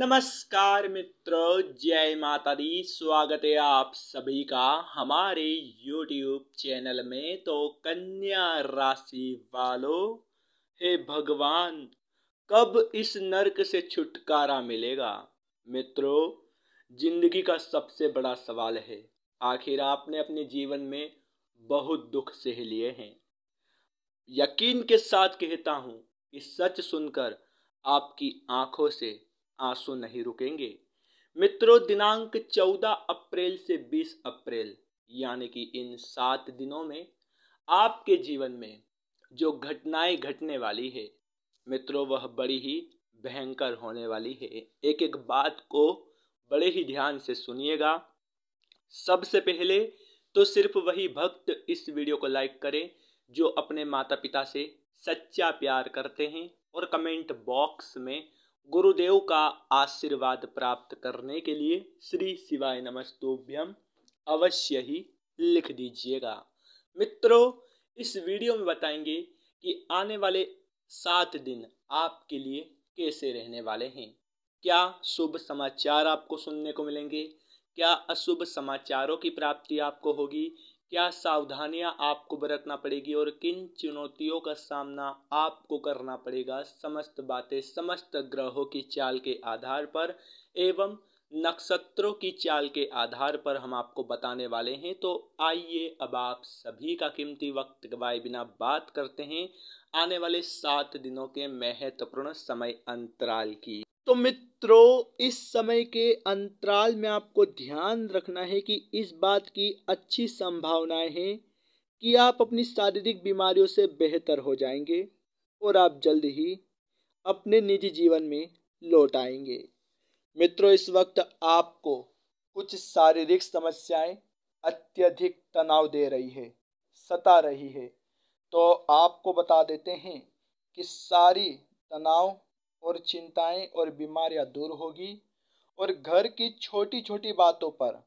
नमस्कार मित्रों जय माता दी स्वागत है आप सभी का हमारे YouTube चैनल में तो कन्या राशि वालों हे भगवान कब इस नरक से छुटकारा मिलेगा मित्रों जिंदगी का सबसे बड़ा सवाल है आखिर आपने अपने जीवन में बहुत दुख सह लिए हैं यकीन के साथ कहता हूँ कि सच सुनकर आपकी आंखों से आंसू नहीं रुकेंगे मित्रों दिनांक 14 अप्रैल से 20 अप्रैल यानी कि इन सात दिनों में आपके जीवन में जो घटनाएं घटने वाली है मित्रों वह बड़ी ही भयंकर होने वाली है एक एक बात को बड़े ही ध्यान से सुनिएगा सबसे पहले तो सिर्फ वही भक्त इस वीडियो को लाइक करें जो अपने माता पिता से सच्चा प्यार करते हैं और कमेंट बॉक्स में गुरुदेव का आशीर्वाद प्राप्त करने के लिए श्री शिवाय नमस्तोभ्यम अवश्य ही लिख दीजिएगा मित्रों इस वीडियो में बताएंगे कि आने वाले सात दिन आपके लिए कैसे रहने वाले हैं क्या शुभ समाचार आपको सुनने को मिलेंगे क्या अशुभ समाचारों की प्राप्ति आपको होगी क्या सावधानियां आपको बरतना पड़ेगी और किन चुनौतियों का सामना आपको करना पड़ेगा समस्त बातें समस्त ग्रहों की चाल के आधार पर एवं नक्षत्रों की चाल के आधार पर हम आपको बताने वाले हैं तो आइए अब आप सभी का कीमती वक्त गवाए बिना बात करते हैं आने वाले सात दिनों के महत्वपूर्ण समय अंतराल की तो मित्रों इस समय के अंतराल में आपको ध्यान रखना है कि इस बात की अच्छी संभावनाएं हैं कि आप अपनी शारीरिक बीमारियों से बेहतर हो जाएंगे और आप जल्द ही अपने निजी जीवन में लौट आएंगे मित्रों इस वक्त आपको कुछ शारीरिक समस्याएं अत्यधिक तनाव दे रही है सता रही है तो आपको बता देते हैं कि सारी तनाव और चिंताएं और बीमारियां दूर होगी और घर की छोटी छोटी बातों पर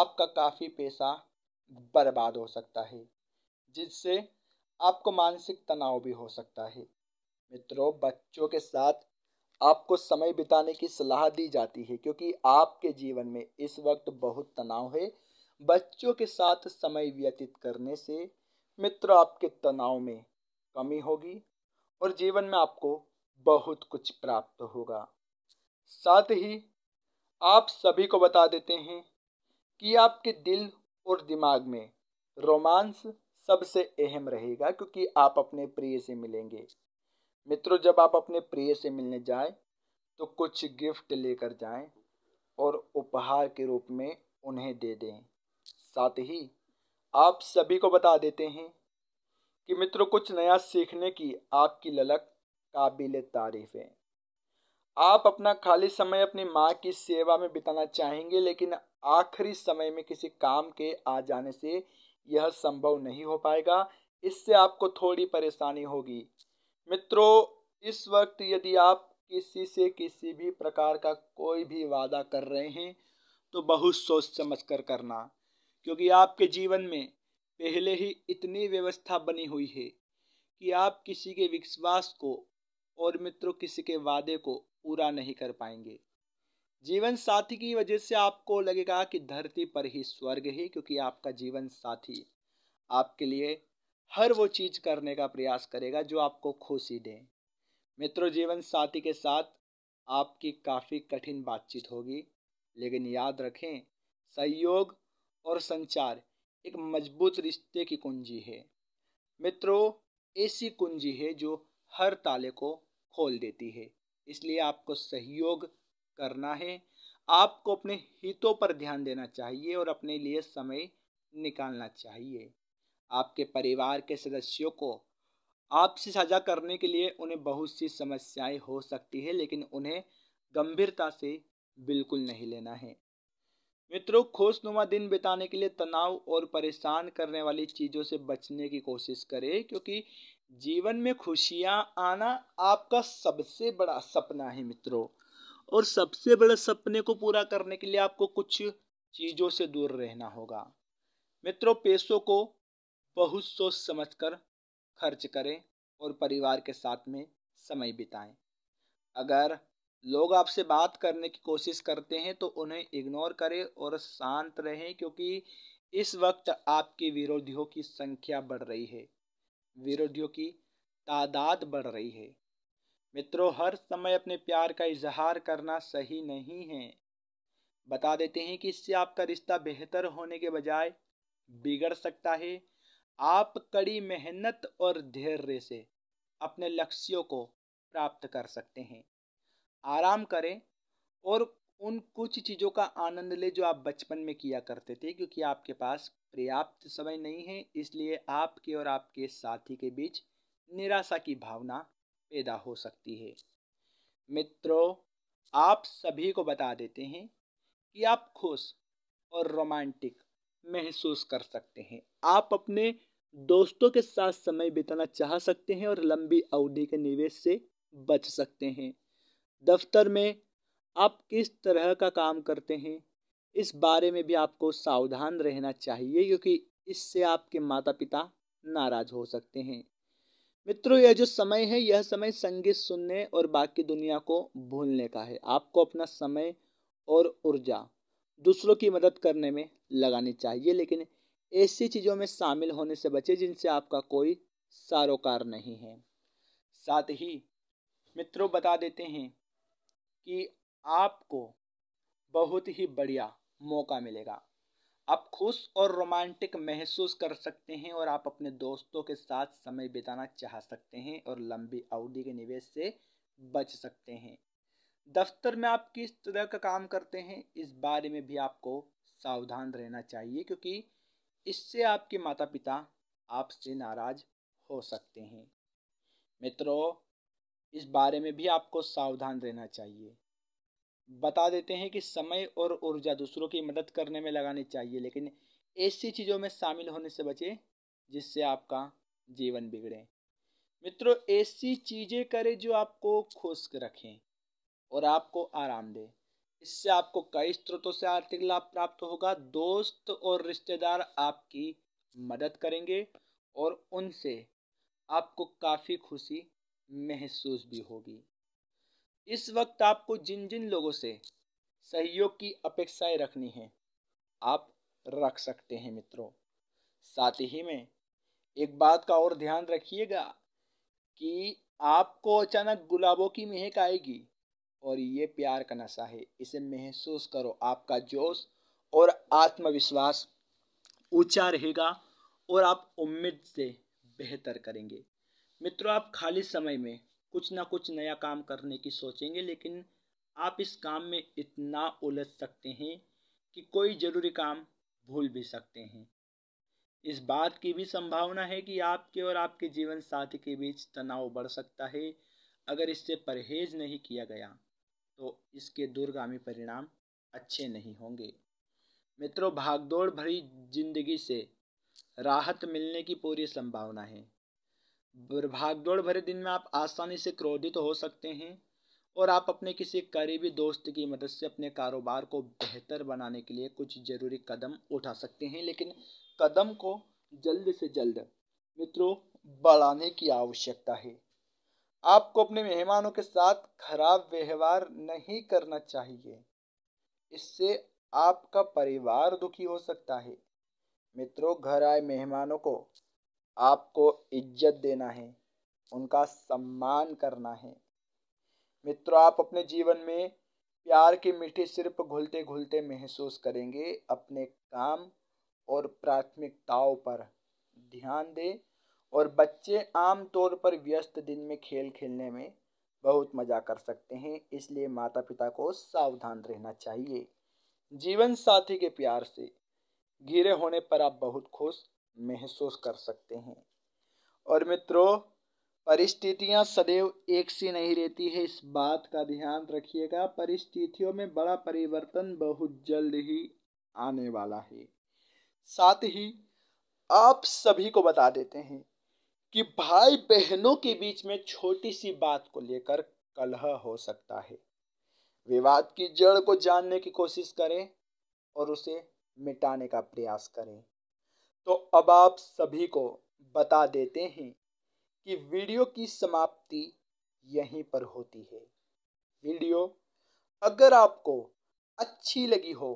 आपका काफ़ी पैसा बर्बाद हो सकता है जिससे आपको मानसिक तनाव भी हो सकता है मित्रों बच्चों के साथ आपको समय बिताने की सलाह दी जाती है क्योंकि आपके जीवन में इस वक्त बहुत तनाव है बच्चों के साथ समय व्यतीत करने से मित्रों आपके तनाव में कमी होगी और जीवन में आपको बहुत कुछ प्राप्त होगा साथ ही आप सभी को बता देते हैं कि आपके दिल और दिमाग में रोमांस सबसे अहम रहेगा क्योंकि आप अपने प्रिय से मिलेंगे मित्रों जब आप अपने प्रिय से मिलने जाएं तो कुछ गिफ्ट लेकर जाएं और उपहार के रूप में उन्हें दे दें साथ ही आप सभी को बता देते हैं कि मित्रों कुछ नया सीखने की आपकी ललक काबिल तारीफ़ है आप अपना खाली समय अपनी माँ की सेवा में बिताना चाहेंगे लेकिन आखिरी समय में किसी काम के आ जाने से यह संभव नहीं हो पाएगा इससे आपको थोड़ी परेशानी होगी मित्रों इस वक्त यदि आप किसी से किसी भी प्रकार का कोई भी वादा कर रहे हैं तो बहुत सोच समझ कर करना क्योंकि आपके जीवन में पहले ही इतनी व्यवस्था बनी हुई है कि आप किसी के विश्वास को और मित्रों किसी के वादे को पूरा नहीं कर पाएंगे जीवन साथी की वजह से आपको लगेगा कि धरती पर ही स्वर्ग ही क्योंकि आपका जीवन साथी आपके लिए हर वो चीज़ करने का प्रयास करेगा जो आपको खुशी दे मित्रों जीवन साथी के साथ आपकी काफ़ी कठिन बातचीत होगी लेकिन याद रखें सहयोग और संचार एक मजबूत रिश्ते की कुंजी है मित्रों ऐसी कुंजी है जो हर ताले को खोल देती है इसलिए आपको सहयोग करना है आपको अपने हितों पर ध्यान देना चाहिए और अपने लिए समय निकालना चाहिए आपके परिवार के सदस्यों को आपसे साझा करने के लिए उन्हें बहुत सी समस्याएं हो सकती है लेकिन उन्हें गंभीरता से बिल्कुल नहीं लेना है मित्रों खोशनुमा दिन बिताने के लिए तनाव और परेशान करने वाली चीज़ों से बचने की कोशिश करें क्योंकि जीवन में खुशियाँ आना आपका सबसे बड़ा सपना है मित्रों और सबसे बड़े सपने को पूरा करने के लिए आपको कुछ चीज़ों से दूर रहना होगा मित्रों पैसों को बहुत सोच समझ कर खर्च करें और परिवार के साथ में समय बिताएं अगर लोग आपसे बात करने की कोशिश करते हैं तो उन्हें इग्नोर करें और शांत रहें क्योंकि इस वक्त आपके विरोधियों की संख्या बढ़ रही है विरोधियों की तादाद बढ़ रही है मित्रों हर समय अपने प्यार का इजहार करना सही नहीं है बता देते हैं कि इससे आपका रिश्ता बेहतर होने के बजाय बिगड़ सकता है आप कड़ी मेहनत और धैर्य से अपने लक्ष्यों को प्राप्त कर सकते हैं आराम करें और उन कुछ चीज़ों का आनंद ले जो आप बचपन में किया करते थे क्योंकि आपके पास पर्याप्त समय नहीं है इसलिए आपके और आपके साथी के बीच निराशा की भावना पैदा हो सकती है मित्रों आप सभी को बता देते हैं कि आप खुश और रोमांटिक महसूस कर सकते हैं आप अपने दोस्तों के साथ समय बिताना चाह सकते हैं और लंबी अवधि के निवेश से बच सकते हैं दफ्तर में आप किस तरह का काम करते हैं इस बारे में भी आपको सावधान रहना चाहिए क्योंकि इससे आपके माता पिता नाराज हो सकते हैं मित्रों यह जो समय है यह समय संगीत सुनने और बाकी दुनिया को भूलने का है आपको अपना समय और ऊर्जा दूसरों की मदद करने में लगानी चाहिए लेकिन ऐसी चीज़ों में शामिल होने से बचे जिनसे आपका कोई सारोकार नहीं है साथ ही मित्रों बता देते हैं कि आपको बहुत ही बढ़िया मौका मिलेगा आप खुश और रोमांटिक महसूस कर सकते हैं और आप अपने दोस्तों के साथ समय बिताना चाह सकते हैं और लंबी अवधि के निवेश से बच सकते हैं दफ्तर में आप किस तरह का काम करते हैं इस बारे में भी आपको सावधान रहना चाहिए क्योंकि इससे आपके माता पिता आपसे नाराज हो सकते हैं मित्रों इस बारे में भी आपको सावधान रहना चाहिए बता देते हैं कि समय और ऊर्जा दूसरों की मदद करने में लगानी चाहिए लेकिन ऐसी चीज़ों में शामिल होने से बचें जिससे आपका जीवन बिगड़े मित्रों ऐसी चीज़ें करें जो आपको खुश रखें और आपको आराम दें इससे आपको कई स्रोतों से आर्थिक लाभ प्राप्त होगा दोस्त और रिश्तेदार आपकी मदद करेंगे और उनसे आपको काफ़ी खुशी महसूस भी होगी इस वक्त आपको जिन जिन लोगों से सहयोग की अपेक्षाएं रखनी है आप रख सकते हैं मित्रों साथ ही में एक बात का और ध्यान रखिएगा कि आपको अचानक गुलाबों की महक आएगी और ये प्यार का नशा है इसे महसूस करो आपका जोश और आत्मविश्वास ऊंचा रहेगा और आप उम्मीद से बेहतर करेंगे मित्रों आप खाली समय में कुछ ना कुछ नया काम करने की सोचेंगे लेकिन आप इस काम में इतना उलझ सकते हैं कि कोई ज़रूरी काम भूल भी सकते हैं इस बात की भी संभावना है कि आपके और आपके जीवन साथी के बीच तनाव बढ़ सकता है अगर इससे परहेज नहीं किया गया तो इसके दूरगामी परिणाम अच्छे नहीं होंगे मित्रों भागदौड़ भरी जिंदगी से राहत मिलने की पूरी संभावना है भागदौड़ भरे दिन में आप आसानी से क्रोधित हो सकते हैं और आप अपने किसी करीबी दोस्त की मदद से अपने कारोबार को बेहतर बनाने के लिए कुछ ज़रूरी कदम उठा सकते हैं लेकिन कदम को जल्द से जल्द मित्रों बढ़ाने की आवश्यकता है आपको अपने मेहमानों के साथ खराब व्यवहार नहीं करना चाहिए इससे आपका परिवार दुखी हो सकता है मित्रों घर आए मेहमानों को आपको इज्जत देना है उनका सम्मान करना है मित्रों आप अपने जीवन में प्यार की मिठी सिर्फ घुलते घुलते महसूस करेंगे अपने काम और प्राथमिकताओं पर ध्यान दें और बच्चे आमतौर पर व्यस्त दिन में खेल खेलने में बहुत मज़ा कर सकते हैं इसलिए माता पिता को सावधान रहना चाहिए जीवन साथी के प्यार से घिरे होने पर आप बहुत खुश महसूस कर सकते हैं और मित्रों परिस्थितियां सदैव एक सी नहीं रहती है इस बात का ध्यान रखिएगा परिस्थितियों में बड़ा परिवर्तन बहुत जल्द ही आने वाला है साथ ही आप सभी को बता देते हैं कि भाई बहनों के बीच में छोटी सी बात को लेकर कलह हो सकता है विवाद की जड़ को जानने की कोशिश करें और उसे मिटाने का प्रयास करें तो अब आप सभी को बता देते हैं कि वीडियो की समाप्ति यहीं पर होती है वीडियो अगर आपको अच्छी लगी हो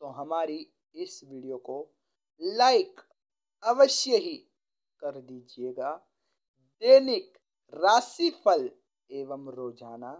तो हमारी इस वीडियो को लाइक अवश्य ही कर दीजिएगा दैनिक राशिफल एवं रोजाना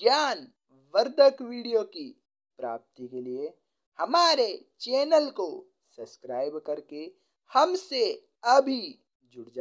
ज्ञान वर्धक वीडियो की प्राप्ति के लिए हमारे चैनल को सब्सक्राइब करके हमसे अभी जुड़ जाए